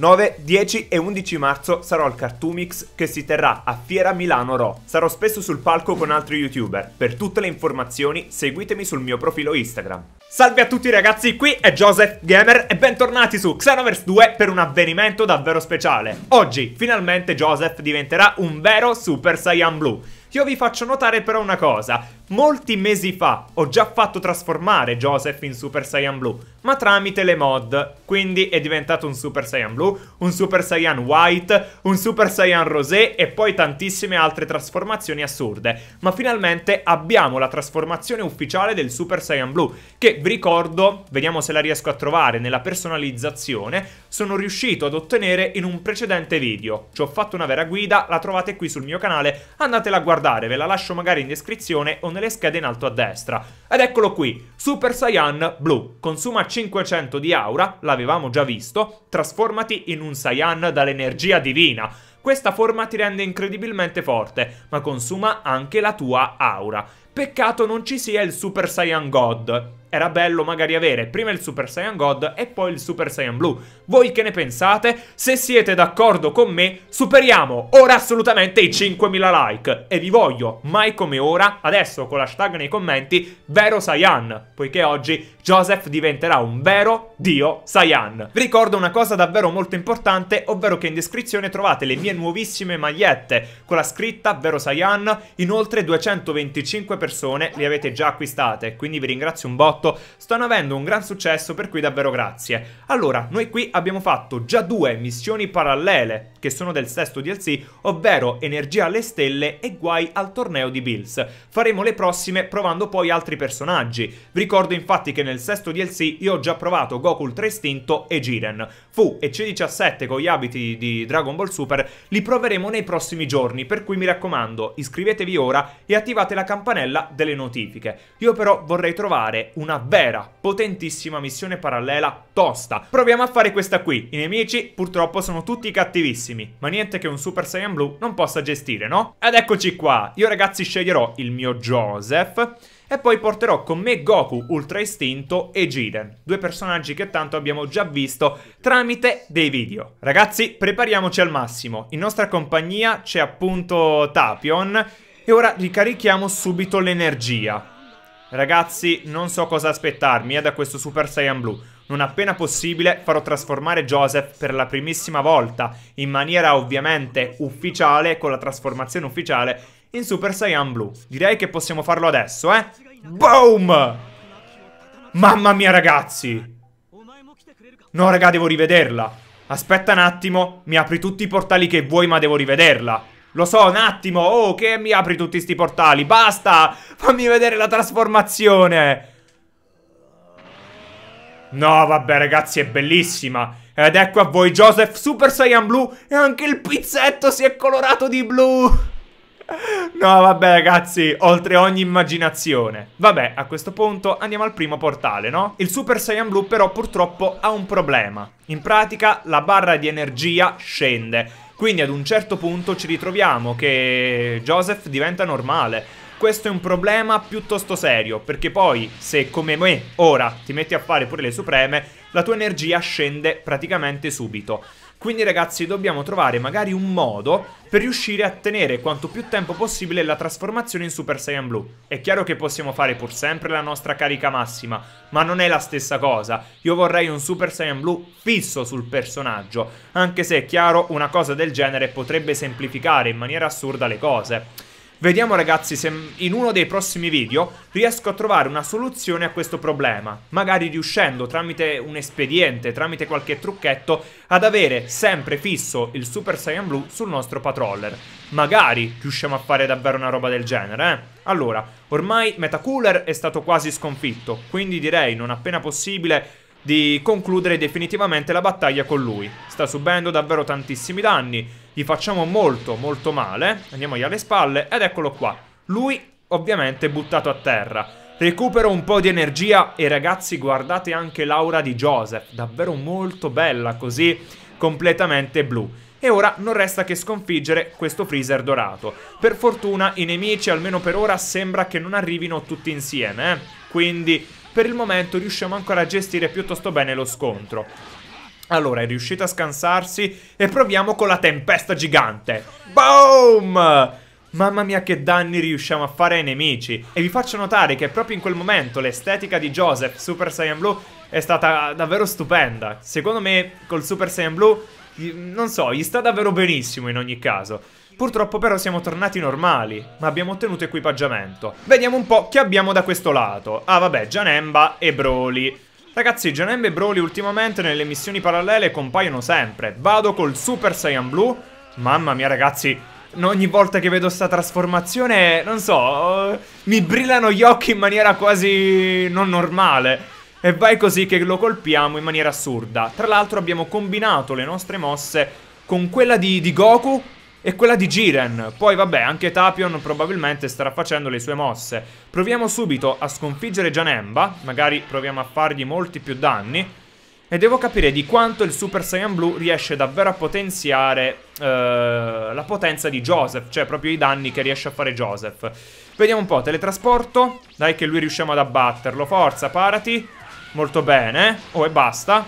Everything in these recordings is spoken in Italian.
9, 10 e 11 marzo sarò al Cartoomix che si terrà a Fiera Milano Ro. Sarò spesso sul palco con altri youtuber. Per tutte le informazioni seguitemi sul mio profilo Instagram. Salve a tutti ragazzi, qui è Joseph Gamer e bentornati su Xenoverse 2 per un avvenimento davvero speciale. Oggi finalmente Joseph diventerà un vero Super Saiyan Blue. Io vi faccio notare però una cosa, molti mesi fa ho già fatto trasformare Joseph in Super Saiyan Blue, ma tramite le mod, quindi è diventato un Super Saiyan Blue, un Super Saiyan White, un Super Saiyan Rosé e poi tantissime altre trasformazioni assurde, ma finalmente abbiamo la trasformazione ufficiale del Super Saiyan Blue, che vi ricordo, vediamo se la riesco a trovare nella personalizzazione, sono riuscito ad ottenere in un precedente video, ci ho fatto una vera guida, la trovate qui sul mio canale, andatela a guardare guardare, ve la lascio magari in descrizione o nelle schede in alto a destra. Ed eccolo qui, Super Saiyan blu, consuma 500 di aura, l'avevamo già visto, trasformati in un Saiyan dall'energia divina. Questa forma ti rende incredibilmente forte, ma consuma anche la tua aura. Peccato non ci sia il Super Saiyan God, era bello magari avere prima il Super Saiyan God e poi il Super Saiyan Blue. Voi che ne pensate? Se siete d'accordo con me, superiamo ora assolutamente i 5000 like. E vi voglio, mai come ora, adesso con l'hashtag nei commenti, vero Saiyan, poiché oggi Joseph diventerà un vero dio Saiyan. Vi ricordo una cosa davvero molto importante, ovvero che in descrizione trovate le mie nuovissime magliette con la scritta vero Saiyan. Inoltre 225 persone le avete già acquistate, quindi vi ringrazio un botto 2018 stanno avendo un gran successo per cui davvero grazie. Allora, noi qui abbiamo fatto già due missioni parallele che sono del sesto DLC, ovvero Energia alle stelle e Guai al torneo di Bills. Faremo le prossime provando poi altri personaggi. Vi ricordo infatti che nel sesto DLC io ho già provato Goku 3 Istinto e Jiren. Fu e C17 con gli abiti di Dragon Ball Super li proveremo nei prossimi giorni, per cui mi raccomando iscrivetevi ora e attivate la campanella delle notifiche. Io però vorrei trovare un una vera, potentissima missione parallela tosta. Proviamo a fare questa qui. I nemici purtroppo sono tutti cattivissimi, ma niente che un Super Saiyan Blue non possa gestire, no? Ed eccoci qua. Io ragazzi sceglierò il mio Joseph e poi porterò con me Goku, Ultra Istinto e Jiden, due personaggi che tanto abbiamo già visto tramite dei video. Ragazzi, prepariamoci al massimo. In nostra compagnia c'è appunto Tapion e ora ricarichiamo subito l'energia. Ragazzi, non so cosa aspettarmi eh, da questo Super Saiyan Blue. Non appena possibile farò trasformare Joseph per la primissima volta, in maniera ovviamente ufficiale, con la trasformazione ufficiale, in Super Saiyan Blue. Direi che possiamo farlo adesso, eh? Boom! Mamma mia, ragazzi! No, raga, devo rivederla. Aspetta un attimo, mi apri tutti i portali che vuoi, ma devo rivederla. Lo so, un attimo. Oh, che mi apri tutti sti portali? Basta! Fammi vedere la trasformazione! No, vabbè, ragazzi, è bellissima. Ed ecco a voi Joseph Super Saiyan Blue e anche il pizzetto si è colorato di blu. No, vabbè, ragazzi, oltre ogni immaginazione. Vabbè, a questo punto andiamo al primo portale, no? Il Super Saiyan Blue però purtroppo ha un problema. In pratica la barra di energia scende quindi ad un certo punto ci ritroviamo che Joseph diventa normale. Questo è un problema piuttosto serio, perché poi se come me ora ti metti a fare pure le supreme, la tua energia scende praticamente subito. Quindi ragazzi dobbiamo trovare magari un modo per riuscire a tenere quanto più tempo possibile la trasformazione in Super Saiyan Blue. È chiaro che possiamo fare pur sempre la nostra carica massima, ma non è la stessa cosa. Io vorrei un Super Saiyan Blue fisso sul personaggio, anche se è chiaro una cosa del genere potrebbe semplificare in maniera assurda le cose. Vediamo ragazzi se in uno dei prossimi video riesco a trovare una soluzione a questo problema, magari riuscendo tramite un espediente, tramite qualche trucchetto, ad avere sempre fisso il Super Saiyan Blue sul nostro patroller. Magari riusciamo a fare davvero una roba del genere, eh? Allora, ormai Metacooler è stato quasi sconfitto, quindi direi non appena possibile di concludere definitivamente la battaglia con lui. Sta subendo davvero tantissimi danni, gli facciamo molto molto male, andiamogli alle spalle ed eccolo qua. Lui ovviamente buttato a terra. Recupero un po' di energia e ragazzi guardate anche l'aura di Joseph, davvero molto bella così completamente blu. E ora non resta che sconfiggere questo freezer dorato. Per fortuna i nemici almeno per ora sembra che non arrivino tutti insieme, eh? quindi per il momento riusciamo ancora a gestire piuttosto bene lo scontro. Allora, è riuscita a scansarsi e proviamo con la tempesta gigante. Boom! Mamma mia che danni riusciamo a fare ai nemici. E vi faccio notare che proprio in quel momento l'estetica di Joseph, Super Saiyan Blue, è stata davvero stupenda. Secondo me, col Super Saiyan Blue non so, gli sta davvero benissimo in ogni caso. Purtroppo però siamo tornati normali, ma abbiamo ottenuto equipaggiamento. Vediamo un po' che abbiamo da questo lato. Ah vabbè, Janemba e Broly. Ragazzi, Janemba e Broly ultimamente nelle missioni parallele compaiono sempre. Vado col Super Saiyan Blue. Mamma mia ragazzi, ogni volta che vedo sta trasformazione, non so, mi brillano gli occhi in maniera quasi non normale. E vai così che lo colpiamo in maniera assurda. Tra l'altro abbiamo combinato le nostre mosse con quella di, di Goku e quella di Jiren. Poi vabbè, anche Tapion probabilmente starà facendo le sue mosse. Proviamo subito a sconfiggere Janemba, magari proviamo a fargli molti più danni. E devo capire di quanto il Super Saiyan Blue riesce davvero a potenziare eh, la potenza di Joseph, cioè proprio i danni che riesce a fare Joseph. Vediamo un po', teletrasporto, dai che lui riusciamo ad abbatterlo, forza, parati. Molto bene. Oh, e basta.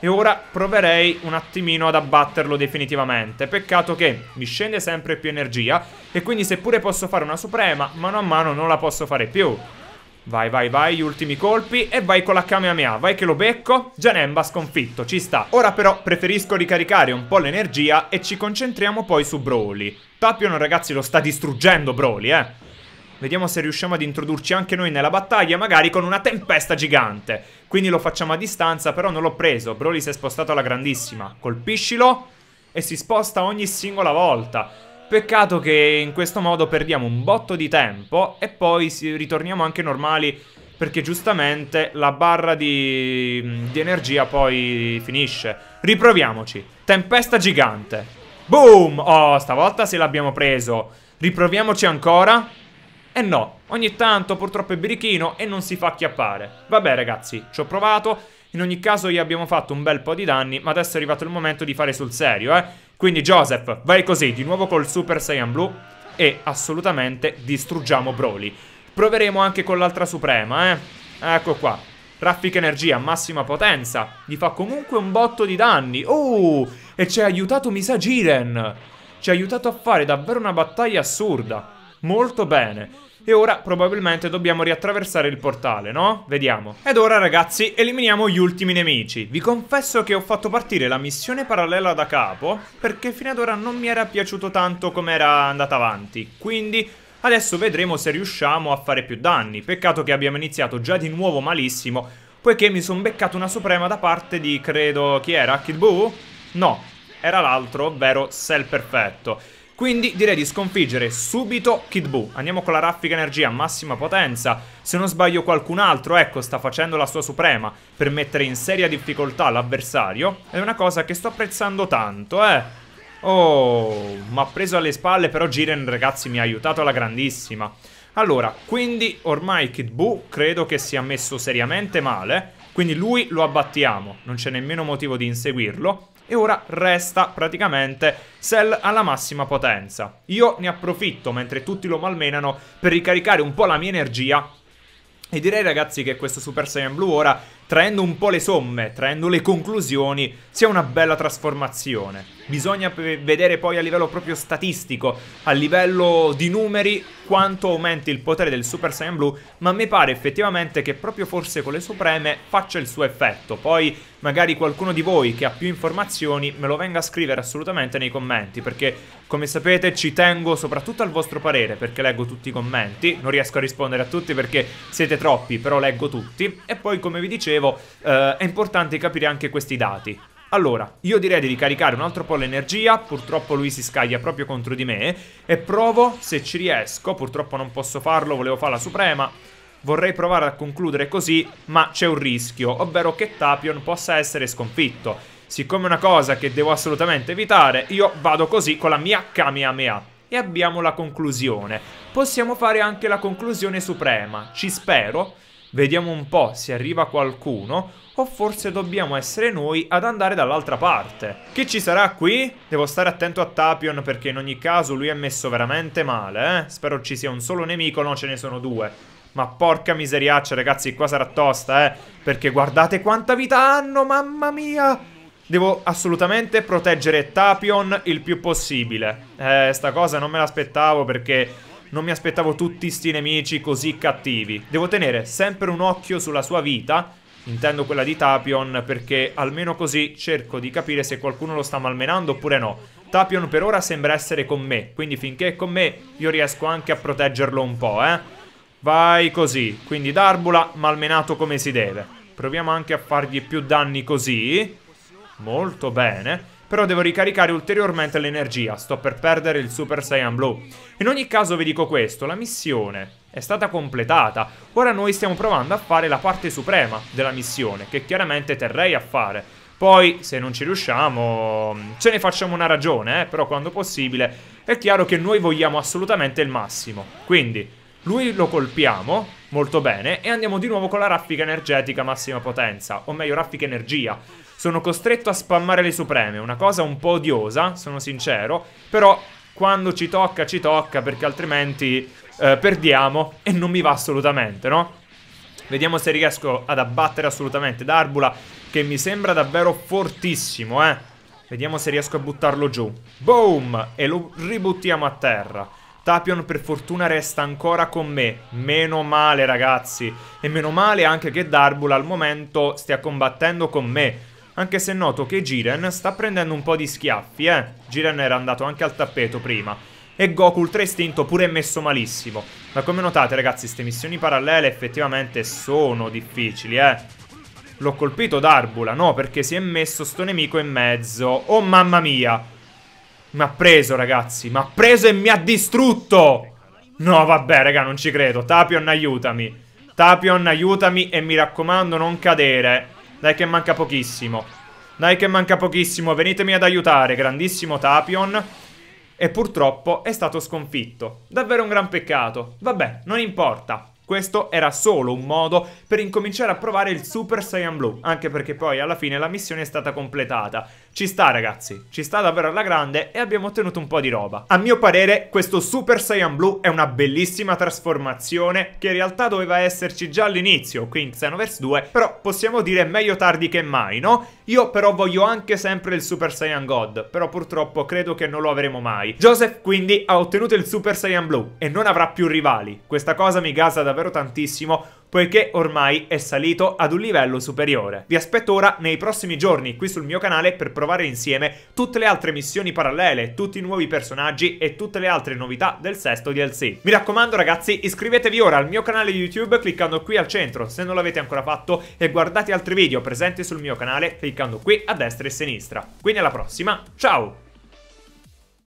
E ora proverei un attimino ad abbatterlo definitivamente. Peccato che mi scende sempre più energia. E quindi seppure posso fare una suprema, mano a mano non la posso fare più. Vai, vai, vai, gli ultimi colpi e vai con la Kamehameha, vai che lo becco, Janemba sconfitto, ci sta. Ora però preferisco ricaricare un po' l'energia e ci concentriamo poi su Broly. Tapion ragazzi lo sta distruggendo Broly, eh. Vediamo se riusciamo ad introdurci anche noi nella battaglia, magari con una tempesta gigante. Quindi lo facciamo a distanza, però non l'ho preso. Broly si è spostato alla grandissima. Colpiscilo e si sposta ogni singola volta. Peccato che in questo modo perdiamo un botto di tempo e poi ritorniamo anche normali perché giustamente la barra di, di energia poi finisce. Riproviamoci. Tempesta gigante. Boom! Oh, stavolta se l'abbiamo preso. Riproviamoci ancora. E eh no, ogni tanto purtroppo è birichino e non si fa acchiappare. Vabbè ragazzi, ci ho provato, in ogni caso gli abbiamo fatto un bel po' di danni, ma adesso è arrivato il momento di fare sul serio, eh. Quindi Joseph, vai così, di nuovo col Super Saiyan Blue e assolutamente distruggiamo Broly. Proveremo anche con l'altra suprema, eh. Ecco qua. Raffica energia, massima potenza. Gli fa comunque un botto di danni. Oh, e ci ha aiutato Misa Jiren. Ci ha aiutato a fare davvero una battaglia assurda. Molto bene. E ora probabilmente dobbiamo riattraversare il portale, no? Vediamo. Ed ora ragazzi eliminiamo gli ultimi nemici. Vi confesso che ho fatto partire la missione parallela da capo perché fino ad ora non mi era piaciuto tanto come era andata avanti. Quindi adesso vedremo se riusciamo a fare più danni. Peccato che abbiamo iniziato già di nuovo malissimo poiché mi sono beccato una suprema da parte di credo chi era? Kid Buu? No, era l'altro, ovvero Cell Perfetto. Quindi direi di sconfiggere subito Kid Buu. Andiamo con la raffica energia a massima potenza. Se non sbaglio qualcun altro, ecco, sta facendo la sua suprema per mettere in seria difficoltà l'avversario. È una cosa che sto apprezzando tanto, eh. Oh, mi ha preso alle spalle, però Jiren, ragazzi, mi ha aiutato alla grandissima. Allora, quindi ormai Kid Buu credo che sia messo seriamente male, quindi lui lo abbattiamo, non c'è nemmeno motivo di inseguirlo e ora resta praticamente Cell alla massima potenza. Io ne approfitto mentre tutti lo malmenano per ricaricare un po' la mia energia e direi ragazzi che questo Super Saiyan Blue ora traendo un po' le somme, traendo le conclusioni, sia una bella trasformazione. Bisogna vedere poi a livello proprio statistico, a livello di numeri, quanto aumenti il potere del Super Saiyan Blue, ma mi pare effettivamente che proprio forse con le Supreme faccia il suo effetto. Poi magari qualcuno di voi che ha più informazioni me lo venga a scrivere assolutamente nei commenti, perché come sapete ci tengo soprattutto al vostro parere, perché leggo tutti i commenti, non riesco a rispondere a tutti perché siete troppi, però leggo tutti, e poi come vi dicevo dicevo, eh, è importante capire anche questi dati. Allora, io direi di ricaricare un altro po' l'energia, purtroppo lui si scaglia proprio contro di me, e provo se ci riesco, purtroppo non posso farlo, volevo fare la suprema, vorrei provare a concludere così, ma c'è un rischio, ovvero che Tapion possa essere sconfitto. Siccome è una cosa che devo assolutamente evitare, io vado così con la mia Kamehameha. E abbiamo la conclusione. Possiamo fare anche la conclusione suprema, ci spero, Vediamo un po' se arriva qualcuno o forse dobbiamo essere noi ad andare dall'altra parte. Chi ci sarà qui? Devo stare attento a Tapion perché in ogni caso lui è messo veramente male, eh? Spero ci sia un solo nemico, no ce ne sono due. Ma porca miseriaccia cioè, ragazzi, qua sarà tosta, eh? Perché guardate quanta vita hanno, mamma mia! Devo assolutamente proteggere Tapion il più possibile. Eh, sta cosa non me l'aspettavo perché non mi aspettavo tutti sti nemici così cattivi. Devo tenere sempre un occhio sulla sua vita, intendo quella di Tapion, perché almeno così cerco di capire se qualcuno lo sta malmenando oppure no. Tapion per ora sembra essere con me, quindi finché è con me io riesco anche a proteggerlo un po', eh. Vai così, quindi Darbula malmenato come si deve. Proviamo anche a fargli più danni così. Molto bene però devo ricaricare ulteriormente l'energia, sto per perdere il Super Saiyan Blue. In ogni caso vi dico questo, la missione è stata completata, ora noi stiamo provando a fare la parte suprema della missione, che chiaramente terrei a fare. Poi, se non ci riusciamo, ce ne facciamo una ragione, eh? però quando possibile è chiaro che noi vogliamo assolutamente il massimo. Quindi, lui lo colpiamo, molto bene, e andiamo di nuovo con la raffica energetica massima potenza, o meglio raffica energia. Sono costretto a spammare le supreme, una cosa un po' odiosa, sono sincero, però quando ci tocca ci tocca perché altrimenti eh, perdiamo e non mi va assolutamente, no? Vediamo se riesco ad abbattere assolutamente Darbula che mi sembra davvero fortissimo, eh. Vediamo se riesco a buttarlo giù. Boom! E lo ributtiamo a terra. Tapion per fortuna resta ancora con me. Meno male ragazzi. E meno male anche che Darbula al momento stia combattendo con me. Anche se noto che Jiren sta prendendo un po' di schiaffi, eh. Jiren era andato anche al tappeto prima. E Goku Ultra Istinto pure è messo malissimo. Ma come notate, ragazzi, queste missioni parallele effettivamente sono difficili, eh. L'ho colpito d'arbula, no? Perché si è messo sto nemico in mezzo. Oh, mamma mia! Mi ha preso, ragazzi. Mi ha preso e mi ha distrutto! No, vabbè, raga, non ci credo. Tapion, aiutami. Tapion, aiutami e mi raccomando, non cadere. Dai che manca pochissimo. Dai che manca pochissimo, venitemi ad aiutare, grandissimo Tapion. E purtroppo è stato sconfitto. Davvero un gran peccato. Vabbè, non importa. Questo era solo un modo per incominciare a provare il Super Saiyan Blue, anche perché poi alla fine la missione è stata completata. Ci sta ragazzi, ci sta davvero alla grande e abbiamo ottenuto un po' di roba. A mio parere questo Super Saiyan Blue è una bellissima trasformazione che in realtà doveva esserci già all'inizio, qui in Xenoverse 2, però possiamo dire meglio tardi che mai, no? Io però voglio anche sempre il Super Saiyan God, però purtroppo credo che non lo avremo mai. Joseph quindi ha ottenuto il Super Saiyan Blue e non avrà più rivali. Questa cosa mi gasa davvero davvero tantissimo poiché ormai è salito ad un livello superiore. Vi aspetto ora nei prossimi giorni qui sul mio canale per provare insieme tutte le altre missioni parallele, tutti i nuovi personaggi e tutte le altre novità del sesto DLC. Mi raccomando ragazzi iscrivetevi ora al mio canale YouTube cliccando qui al centro se non l'avete ancora fatto e guardate altri video presenti sul mio canale cliccando qui a destra e a sinistra. Quindi alla prossima, ciao!